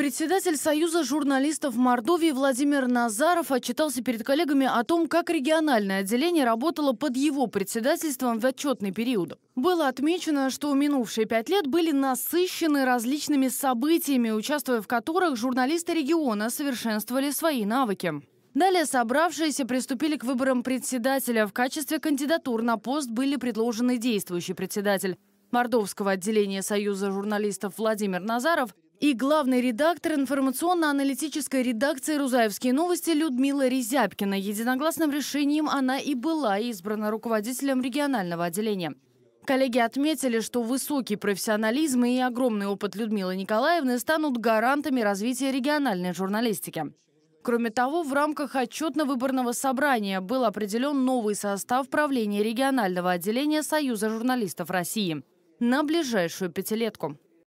Председатель Союза журналистов Мордовии Владимир Назаров отчитался перед коллегами о том, как региональное отделение работало под его председательством в отчетный период. Было отмечено, что минувшие пять лет были насыщены различными событиями, участвуя в которых журналисты региона совершенствовали свои навыки. Далее собравшиеся приступили к выборам председателя. В качестве кандидатур на пост были предложены действующий председатель Мордовского отделения Союза журналистов Владимир Назаров – и главный редактор информационно-аналитической редакции «Рузаевские новости» Людмила Резябкина. Единогласным решением она и была избрана руководителем регионального отделения. Коллеги отметили, что высокий профессионализм и огромный опыт Людмилы Николаевны станут гарантами развития региональной журналистики. Кроме того, в рамках отчетно-выборного собрания был определен новый состав правления регионального отделения Союза журналистов России на ближайшую пятилетку.